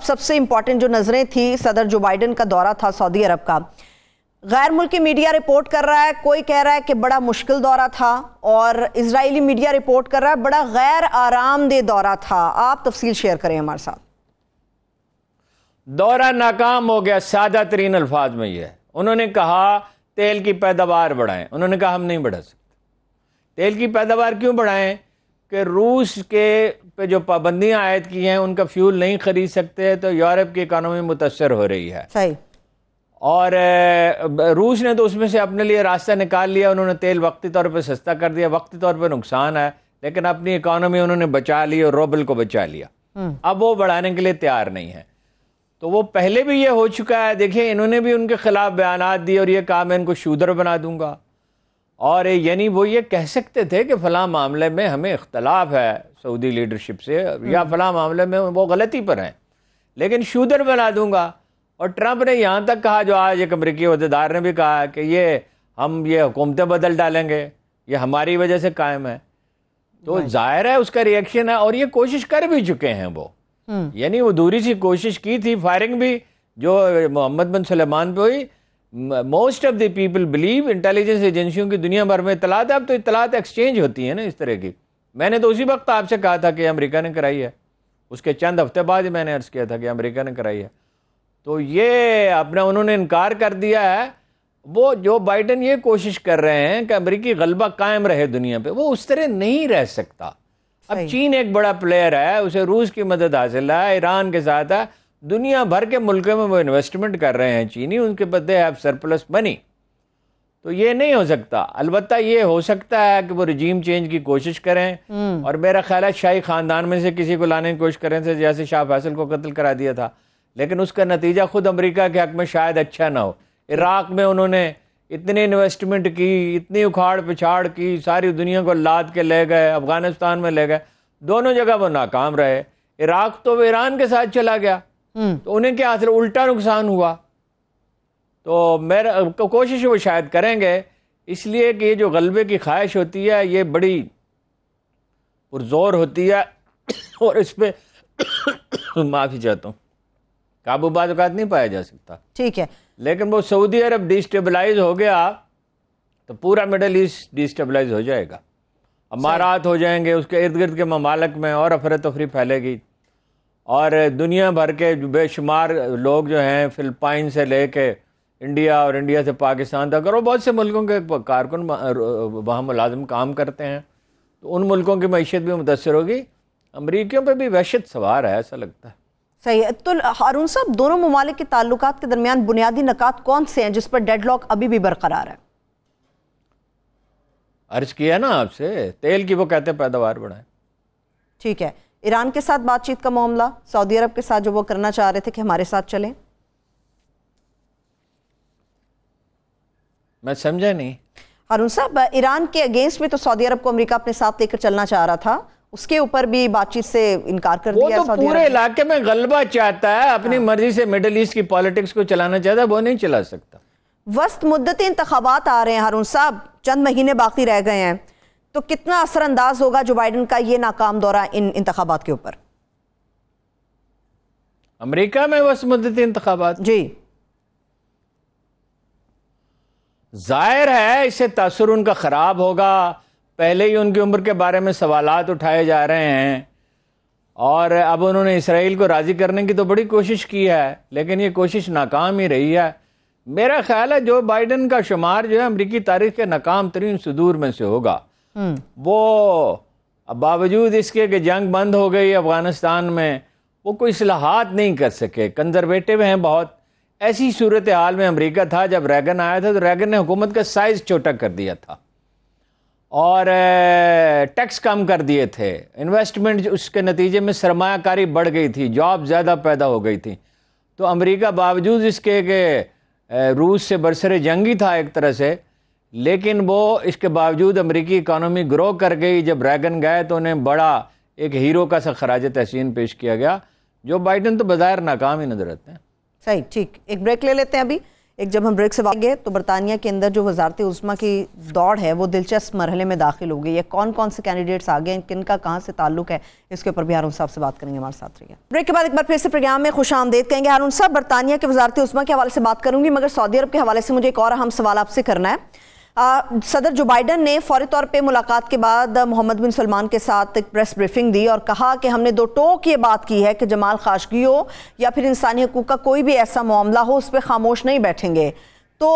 सबसे इंपॉर्टेंट जो नजरें थी सदर जो बाइडन का दौरा था सऊदी अरब का गैर मुल्की मीडिया रिपोर्ट कर रहा है कोई कह रहा है कि बड़ा मुश्किल दौरा था और इसराइली मीडिया रिपोर्ट कर रहा है बड़ा गैर आरामदेह दौरा था आप तफसील शेयर करें हमारे साथ दौरा नाकाम हो गया सादा तरीन अल्फाज में यह उन्होंने कहा तेल की पैदावार बढ़ाएं उन्होंने कहा हम नहीं बढ़ा सकते तेल की पैदावार क्यों बढ़ाएं कि रूस के पे जो पाबंदियां आयद की हैं उनका फ्यूल नहीं खरीद सकते तो यूरोप की इकानमी मुतासर हो रही है सही और रूस ने तो उसमें से अपने लिए रास्ता निकाल लिया उन्होंने तेल वक्ती तौर पर सस्ता कर दिया वक्ती तौर पर नुकसान है लेकिन अपनी इकानमी उन्होंने बचा ली और रोबल को बचा लिया हम्म। अब वो बढ़ाने के लिए तैयार नहीं है तो वो पहले भी ये हो चुका है देखिए इन्होंने भी उनके खिलाफ बयान दिए और ये कहा मैं इनको शूदर बना दूंगा और यानी वो ये कह सकते थे कि फ़लाँ मामले में हमें इख्तलाफ है सऊदी लीडरशिप से या हम्म। फ़लाँ मामले में वो गलती पर हैं लेकिन शूदर बना दूंगा और ट्रंप ने यहाँ तक कहा जो आज एक अमरीकी अहदेदार ने भी कहा कि ये हम ये हुकूमतें बदल डालेंगे ये हमारी वजह से कायम है तो जाहिर है उसका रिएक्शन है और ये कोशिश कर भी चुके हैं वो हम्म। यानी वो दूरी सी कोशिश की थी फायरिंग भी जो मोहम्मद बिन सलेमान पे हुई most of the people believe intelligence एजेंसियों की दुनिया भर में इतलात है अब तो इतलात एक्सचेंज होती है ना इस तरह की मैंने तो उसी वक्त आपसे कहा था कि अमेरिका ने कराई है उसके चंद हफ्ते बाद ही मैंने अर्ज़ किया था कि अमेरिका ने कराई है तो ये अपना उन्होंने इनकार कर दिया है वो जो बाइडन ये कोशिश कर रहे हैं कि अमरीकी गलबा कायम रहे दुनिया पर वो उस तरह नहीं रह सकता अब चीन एक बड़ा प्लेयर है उसे रूस की मदद हासिल है ईरान के साथ है दुनिया भर के मुल्कों में वो इन्वेस्टमेंट कर रहे हैं चीनी उनके बदले हैव सरप्लस मनी तो ये नहीं हो सकता अलबत्त ये हो सकता है कि वो रिजीम चेंज की कोशिश करें हम्म। और मेरा ख्याल है शाही खानदान में से किसी को लाने की कोशिश करें से जैसे शाह फैसल को कत्ल करा दिया था लेकिन उसका नतीजा खुद अमेरिका के हक में शायद अच्छा ना हो इराक में उन्होंने इतनी इन्वेस्टमेंट की इतनी उखाड़ पिछाड़ की सारी दुनिया को लाद के ले गए अफगानिस्तान में ले गए दोनों जगह वो नाकाम रहे इराक तो वो ईरान के साथ चला गया हम्म। तो उन्हें क्या हासिल उल्टा नुकसान हुआ तो मेरा कोशिश वो शायद करेंगे इसलिए कि ये जो गलबे की ख्वाहिश होती है ये बड़ी पुरजोर होती है और इस पर माफ़ी चाहता हूँ काबू बाज़ात नहीं पाया जा सकता ठीक है लेकिन वो सऊदी अरब डिस्टेबलाइज हो गया तो पूरा मिडल ईस्ट डिस्टेबलाइज हो जाएगा अमारात हो जाएंगे उसके इर्द गिर्द के ममालक में और अफरे तफरी फैलेगी और दुनिया भर के बेशुमार लोग जो हैं फ़िलपाइन से ले कर इंडिया और इंडिया से पाकिस्तान तक और बहुत से मुल्कों के कारकुन वहाँ मुलाजम काम करते हैं तो उन मुल्कों की मीशत भी मुतासर होगी अमरीकियों पर भी वहशत सवार है ऐसा लगता है सही तो हारून साहब दोनों ममालिक के तल्लक के दरमियान बुनियादी नकात कौन से हैं जिस पर डेड लॉक अभी भी बरकरार है अर्ज किया ना आपसे तेल की वो कहते हैं पैदावार बढ़ाए ठीक है ईरान के साथ बातचीत का मामला सऊदी अरब के साथ जो वो करना चाह रहे थे कि हमारे साथ चलें मैं समझा नहीं अरुण साहब ईरान के अगेंस्ट में तो सऊदी अरब को अमेरिका अपने साथ लेकर चलना चाह रहा था उसके ऊपर भी बातचीत से इनकार कर वो दिया तो पूरे इलाके में गलबा चाहता है अपनी हाँ। मर्जी से मिडल ईस्ट की पॉलिटिक्स को चलाना चाहता है वो नहीं चला सकता वस्त मुद्दत इंतबात आ रहे हैं हारून साहब चंद महीने बाकी रह गए हैं तो कितना असरअंदाज होगा जो बाइडन का ये नाकाम दौरा इन इंतबात के ऊपर अमेरिका में बस मुद्दत इंतबात जी जाहिर है इससे तसर उनका ख़राब होगा पहले ही उनकी उम्र के बारे में सवाल उठाए जा रहे हैं और अब उन्होंने इसराइल को राज़ी करने की तो बड़ी कोशिश की है लेकिन ये कोशिश नाकाम ही रही है मेरा ख्याल है जो बाइडन का शुमार जो है अमरीकी तारीख के नाकाम तरीन सदूर में से होगा हम्म। वो बावजूद इसके कि जंग बंद हो गई अफ़गानिस्तान में वो कोई असलाहत नहीं कर सके कंजर्वेटिव हैं बहुत ऐसी सूरत हाल में अमेरिका था जब रैगन आया था तो रैगन ने हुकूमत का साइज़ छोटा कर दिया था और टैक्स कम कर दिए थे इन्वेस्टमेंट उसके नतीजे में सरमाकारी बढ़ गई थी जॉब ज़्यादा पैदा हो गई थी तो अमेरिका बावजूद इसके के रूस से बरसर जंगी था एक तरह से लेकिन वो इसके बावजूद अमरीकी इकानमी ग्रो कर गई जब रैगन गए तो उन्हें बड़ा एक हीरो का सा खराज तहसीन पेश किया गया जो बाइडन तो बाज़ाहिर नाकाम ही नजर आते हैं सही ठीक एक ब्रेक ले लेते हैं अभी एक जब हम ब्रेक से वागे तो बरतानिया के अंदर जो वजारत उस्मा की दौड़ है वो दिलचस्प मरहले में दाखिल हो गई है कौन कौन से कैंडिडेट्स आ गए किन का कहाँ से ताल्लुक है इसके ऊपर भी हारून साहब से बात करेंगे हमारे साथ रहिए ब्रेक के बाद एक बार फिर से प्रोग्राम में खुश आमदेद कहेंगे हारून साहब बरतानिया के वजारत उस्मा के हवाले से बात करूँगी मगर सऊदी अरब के हवाले से मुझे एक और अहम सवाल आपसे करना है आ, सदर जो बाइडन ने फौरी तौर पे मुलाकात के बाद मोहम्मद बिन सलमान के साथ एक प्रेस ब्रीफिंग दी और कहा कि हमने दो टोक ये बात की है कि जमाल खाशगी हो या फिर इंसानी हकूक का कोई भी ऐसा मामला हो उस पर खामोश नहीं बैठेंगे तो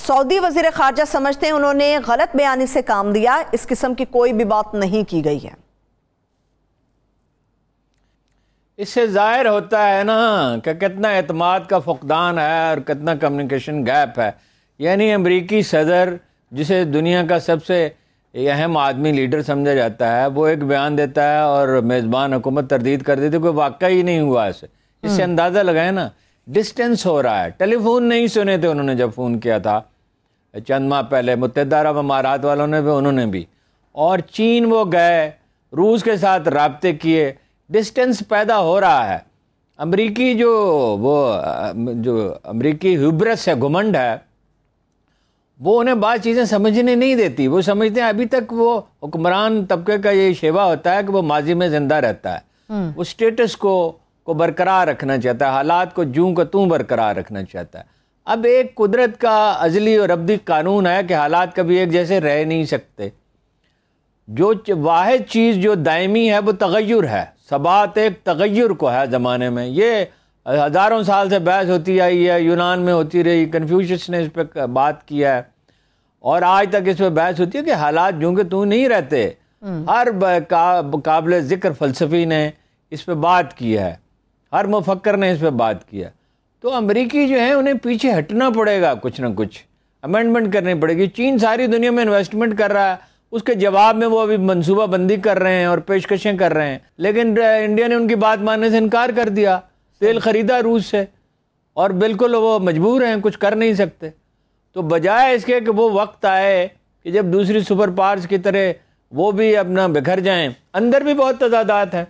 सऊदी वजीर खारजा समझते हैं उन्होंने गलत बयानी से काम दिया इस किस्म की कोई भी बात नहीं की गई है इससे जाहिर होता है ना कि कितना अतमाद का फुकदान है और कितना कम्युनिकेशन गैप है यानी अमरीकी सदर जिसे दुनिया का सबसे अहम आदमी लीडर समझा जाता है वो एक बयान देता है और मेज़बान हुकूमत तरदीद कर देती है कोई वाकई ही नहीं हुआ इसे इससे हम्म। अंदाज़ा लगाए ना डिस्टेंस हो रहा है टेलीफोन नहीं सुने थे उन्होंने जब फ़ोन किया था चंद माह पहले मुतद अरब अमारात वालों ने भी उन्होंने भी और चीन वो गए रूस के साथ रबते किए डिस्टेंस पैदा हो रहा है अमरीकी जो वो जो अमरीकी ह्यूब्रस है घुमंड है वो उन्हें बात चीज़ें समझने नहीं देती वो समझते हैं अभी तक वो हुक्मरान तबके का ये शेवा होता है कि वो माजी में ज़िंदा रहता है वो हम्म। स्टेटस को को बरकरार रखना चाहता है हालात को जूं का तू बरकरार रखना चाहता है अब एक कुदरत का अजली और अबदी कानून है कि हालात कभी एक जैसे रह नहीं सकते जो वाद चीज़ जो दायमी है वो तगैर है सबात एक तगैर को है ज़माने में ये हज़ारों साल से बहस होती आई है यूनान में होती रही कन्फ्यूशस ने इस पर बात किया है और आज तक इस पर बहस होती है कि हालात जो कि तू नहीं रहते हम्म। हर काबिल ज़िक्र फ़लसफ़ी ने इस पर बात की है हर मुफक्र ने इस पर बात किया तो अमरीकी जो है उन्हें पीछे हटना पड़ेगा कुछ ना कुछ अमेंडमेंट करनी पड़ेगी चीन सारी दुनिया में इन्वेस्टमेंट कर रहा है उसके जवाब में वो अभी मनसूबा बंदी कर रहे हैं और पेशकशें कर रहे हैं लेकिन इंडिया ने उनकी बात मानने से इनकार कर दिया तेल ख़रीदा रूस से और बिल्कुल वो मजबूर हैं कुछ कर नहीं सकते तो बजाय इसके कि वो वक्त आए कि जब दूसरी सुपर पार्स की तरह वो भी अपना बिखर जाएं अंदर भी बहुत तजादात है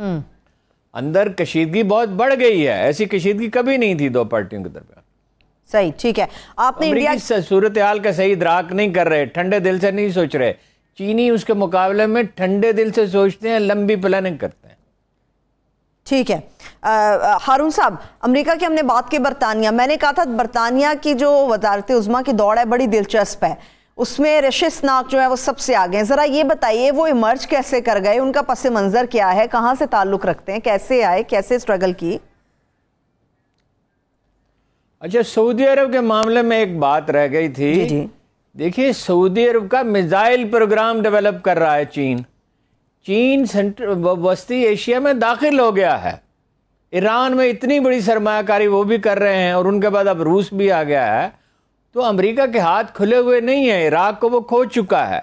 हम्म। अंदर कशीदगी बहुत बढ़ गई है ऐसी कशीदगी कभी नहीं थी दो पार्टियों के दरमियान सही ठीक है आपने इंडिया सूरत हाल का सही द्राक नहीं कर रहे ठंडे दिल से नहीं सोच रहे चीनी उसके मुकाबले में ठंडे दिल से सोचते हैं लंबी प्लानिंग करते हैं ठीक है हारून साहब अमेरिका की हमने बात की बरतानिया मैंने कहा था बरतानिया की जो वजारत उज़मा की दौड़ है बड़ी दिलचस्प है उसमें रशिस नाक जो है वो सबसे आगे हैं ज़रा ये बताइए वो इमर्ज कैसे कर गए उनका पस मंज़र क्या है कहाँ से ताल्लुक़ रखते हैं कैसे आए कैसे स्ट्रगल की अच्छा सऊदी अरब के मामले में एक बात रह गई थी देखिए सऊदी अरब का मिज़ाइल प्रोग्राम डेवलप कर रहा है चीन चीन सेंट्र वस्ती एशिया में दाखिल हो गया है ईरान में इतनी बड़ी सरमाकारी वो भी कर रहे हैं और उनके बाद अब रूस भी आ गया है तो अमेरिका के हाथ खुले हुए नहीं है इराक को वो खो चुका है